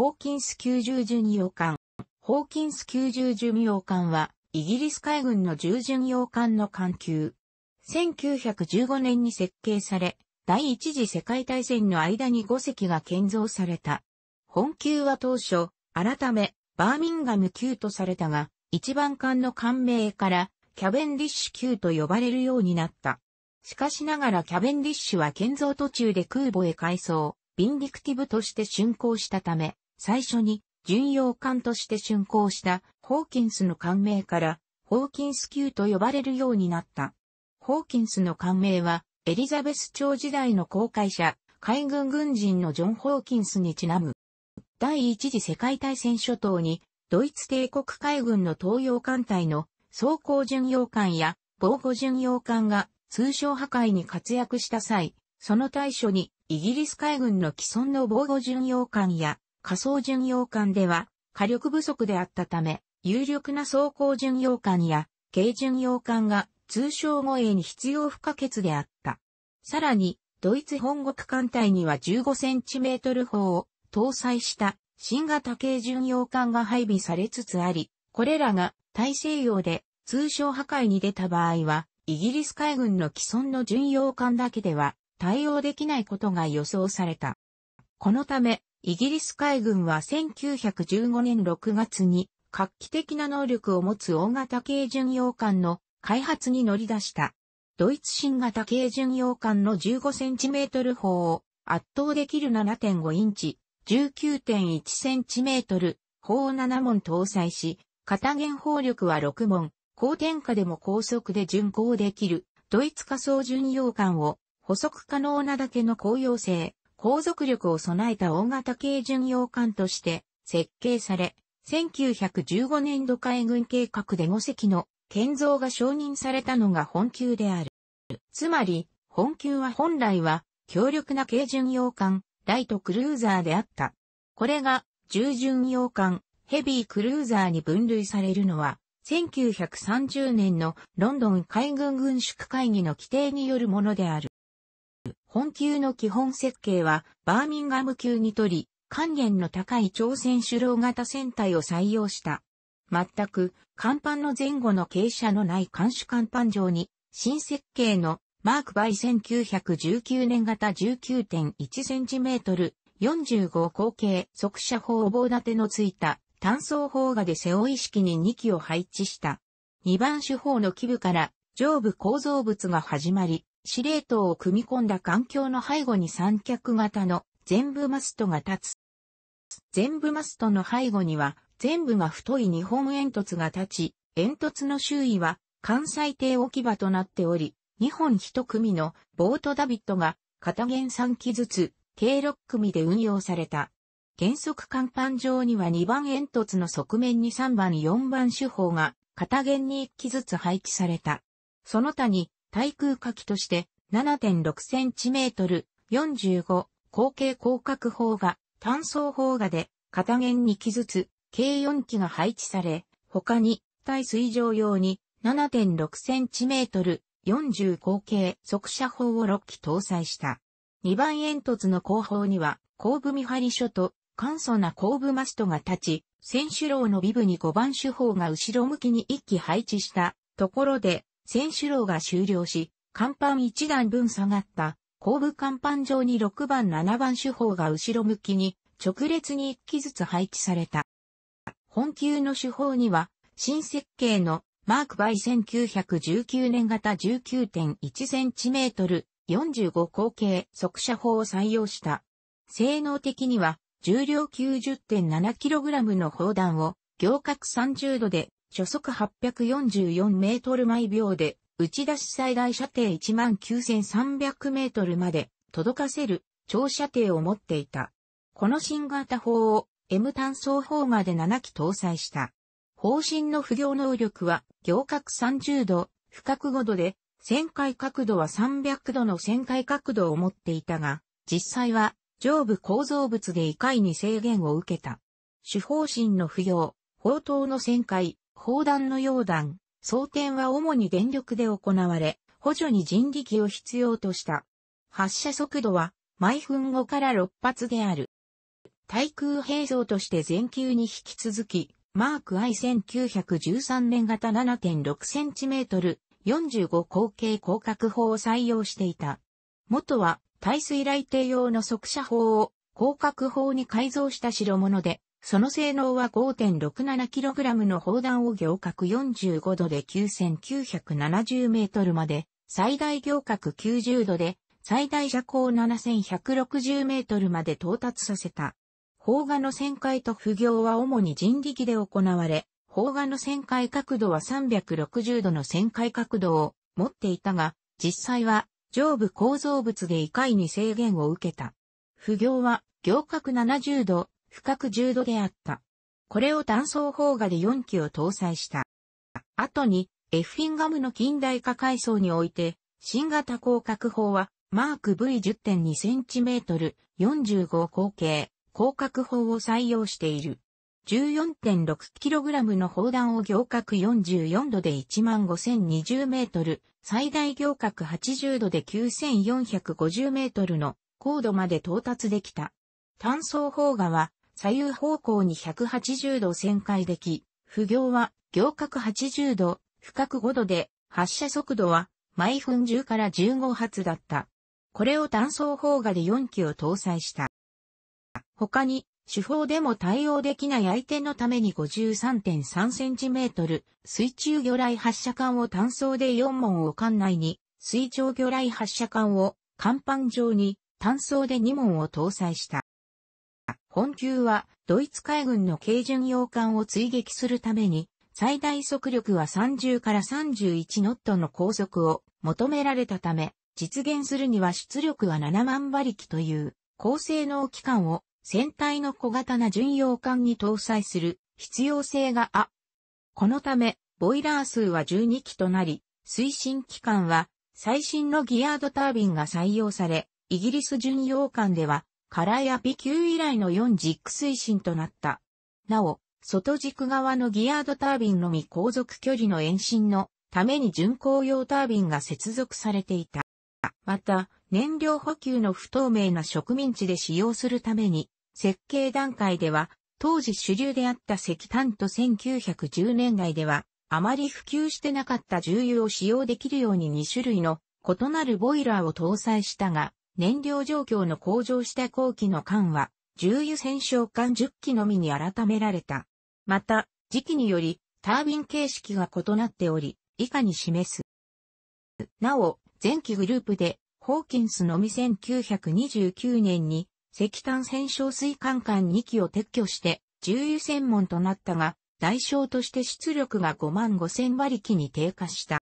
ホーキンス90巡洋艦。ホーキンス90巡洋艦は、イギリス海軍の従巡洋艦の艦級。1915年に設計され、第一次世界大戦の間に5隻が建造された。本級は当初、改め、バーミンガム級とされたが、一番艦の艦名から、キャベンディッシュ級と呼ばれるようになった。しかしながらキャベンディッシュは建造途中で空母へ改装、ビンディクティブとして竣工したため、最初に巡洋艦として竣工したホーキンスの艦名からホーキンス級と呼ばれるようになった。ホーキンスの艦名はエリザベス朝時代の航海者、海軍軍人のジョン・ホーキンスにちなむ。第一次世界大戦初頭にドイツ帝国海軍の東洋艦隊の装甲巡洋艦や防護巡洋艦が通商破壊に活躍した際、その対処にイギリス海軍の既存の防護巡洋艦や仮想巡洋艦では火力不足であったため、有力な装甲巡洋艦や軽巡洋艦が通称護衛に必要不可欠であった。さらに、ドイツ本国艦隊には15センチメートル砲を搭載した新型軽巡洋艦が配備されつつあり、これらが大西洋で通称破壊に出た場合は、イギリス海軍の既存の巡洋艦だけでは対応できないことが予想された。このため、イギリス海軍は1915年6月に画期的な能力を持つ大型軽巡洋艦の開発に乗り出した。ドイツ新型軽巡洋艦の 15cm 砲を圧倒できる7.5インチ、19.1cm 砲を7門搭載し、片弦砲力は6門、高点下でも高速で巡航できる、ドイツ仮想巡洋艦を捕捉可能なだけの高揚性、航続力を備えた大型軽巡洋艦として設計され、1915年度海軍計画で5隻の建造が承認されたのが本級である。つまり、本級は本来は強力な軽巡洋艦、ライトクルーザーであった。これが重巡洋艦、ヘビークルーザーに分類されるのは、1930年のロンドン海軍軍縮会議の規定によるものである。艦級の基本設計は、バーミンガム級にとり、還元の高い朝鮮主郎型船体を採用した。全く、甲板の前後の傾斜のない監視甲板上に、新設計のマークバイ1919年型 19.1cm、45口径速射砲棒立てのついた単装砲画で背負い式に2機を配置した。2番手砲の基部から上部構造物が始まり、司令塔を組み込んだ環境の背後に三脚型の全部マストが立つ。全部マストの背後には全部が太い日本煙突が立ち、煙突の周囲は関西艇置き場となっており、日本一組のボートダビットが片弦三機ずつ計6組で運用された。原則甲板上には2番煙突の側面に3番4番手法が片弦に1機ずつ配置された。その他に対空火器として7.6センチメートル45後継広角砲が単装砲がで片弦に機ずつ計4機が配置され、他に対水上用に7.6センチメートル40後径速射砲を6機搭載した。2番煙突の後方には、後部見張り所と簡素な後部マストが立ち、選手楼の尾部に5番手法が後ろ向きに1機配置したところで、選手楼が終了し、甲板1段分下がった後部甲板上に6番7番手法が後ろ向きに直列に1機ずつ配置された。本級の手法には新設計のマークバイ1919年型 19.1cm 45口径速射砲を採用した。性能的には重量 90.7kg の砲弾を行角30度で初速844メートル毎秒で、打ち出し最大射程19300メートルまで届かせる長射程を持っていた。この新型砲を M 単装砲まで7機搭載した。砲身の不行能力は行角30度、不角5度で、旋回角度は300度の旋回角度を持っていたが、実際は上部構造物で異界に制限を受けた。主砲身の不行、砲塔の旋回、砲弾の溶弾、装填は主に電力で行われ、補助に人力を必要とした。発射速度は毎分5から6発である。対空兵装として全球に引き続き、マーク I1913 年型 7.6cm、45口径広角砲を採用していた。元は、耐水雷艇用の速射砲を広角砲に改造した代物で、その性能は 5.67kg の砲弾を行角45度で9970メートルまで、最大行角90度で、最大射高7160メートルまで到達させた。砲画の旋回と不行は主に人力で行われ、砲画の旋回角度は360度の旋回角度を持っていたが、実際は上部構造物で以下に制限を受けた。不行は行角70度、深く重度であった。これを単層砲画で4機を搭載した。後に、エフフィンガムの近代化階層において、新型広角砲は、マーク V10.2cm、45口径、広角砲を採用している。14.6kg の砲弾を行角44度で15,020メートル、最大行角80度で9,450メートルの高度まで到達できた。単装砲画は左右方向に180度旋回でき、不行は行角80度、不角5度で、発射速度は毎分10から15発だった。これを単装砲画で4機を搭載した。他に、手法でも対応できない相手のために 53.3cm 水中魚雷発射管を単装で4門を艦内に、水上魚雷発射管を甲板上に単装で2門を搭載した。本級はドイツ海軍の軽巡洋艦を追撃するために最大速力は30から31ノットの高速を求められたため実現するには出力は7万馬力という高性能機関を船体の小型な巡洋艦に搭載する必要性があ。このためボイラー数は12機となり推進機関は最新のギアードタービンが採用されイギリス巡洋艦ではカラヤ P 級以来の4軸推進となった。なお、外軸側のギアードタービンのみ航続距離の延伸のために巡航用タービンが接続されていた。また、燃料補給の不透明な植民地で使用するために、設計段階では、当時主流であった石炭と1910年代では、あまり普及してなかった重油を使用できるように2種類の異なるボイラーを搭載したが、燃料状況の向上した後期の艦は、重油戦勝艦10機のみに改められた。また、時期により、タービン形式が異なっており、以下に示す。なお、前期グループで、ホーキンスのみ1929年に、石炭戦勝水管艦2機を撤去して、重油専門となったが、代償として出力が5万5 0 0 0馬力に低下した。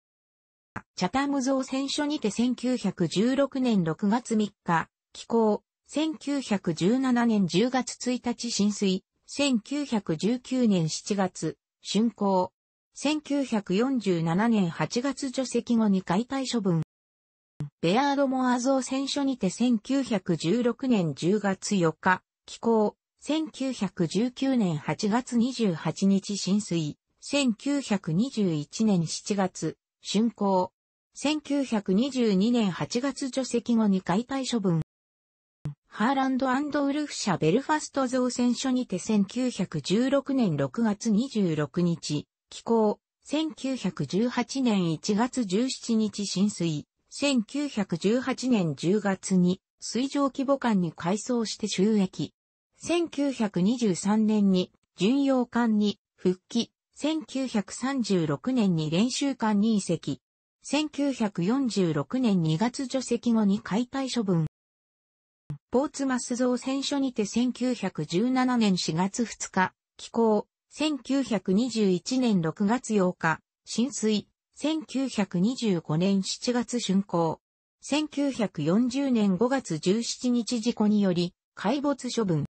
チャタム造船所にて1916年6月3日、寄港、1917年10月1日浸水、1919年7月、竣工、1947年8月除籍後に解体処分。ベアードモア造船所にて1916年10月4日、寄港、1919年8月28日浸水、1921年7月、竣工、1922年8月除籍後に解体処分。ハーランドウルフ社ベルファスト造船所にて1916年6月26日、寄港、1918年1月17日浸水、1918年10月に水上規模艦に改装して収益。1923年に巡洋艦に復帰、1936年に練習艦に移籍、1946年2月除籍後に解体処分。ポーツマス造船所にて1917年4月2日、寄港、1921年6月8日、浸水、1925年7月竣工。1940年5月17日事故により、海没処分。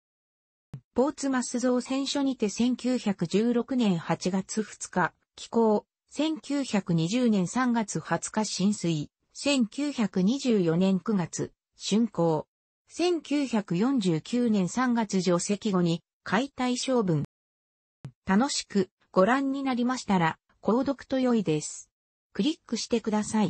ポーツマス造船所にて1916年8月2日、寄港、1920年3月20日浸水、1924年9月、竣工。1949年3月除籍後に解体処分。楽しくご覧になりましたら、購読と良いです。クリックしてください。